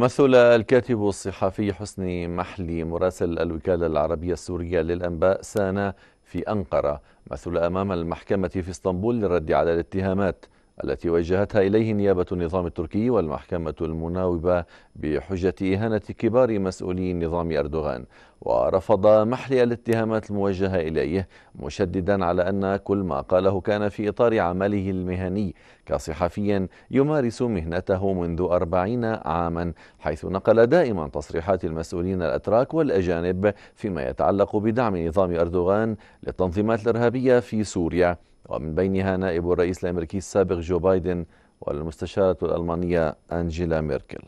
مثل الكاتب الصحفي حسني محلي مراسل الوكالة العربية السورية للأنباء سانا في أنقرة مثل أمام المحكمة في اسطنبول للرد على الاتهامات التي وجهتها إليه نيابة النظام التركي والمحكمة المناوبة بحجة إهانة كبار مسؤولي نظام أردوغان ورفض محلي الاتهامات الموجهة إليه مشددا على أن كل ما قاله كان في إطار عمله المهني كصحفي يمارس مهنته منذ أربعين عاما حيث نقل دائما تصريحات المسؤولين الأتراك والأجانب فيما يتعلق بدعم نظام أردوغان للتنظيمات الإرهابية في سوريا ومن بينها نائب الرئيس الأمريكي السابق جو بايدن والمستشارة الألمانية أنجيلا ميركل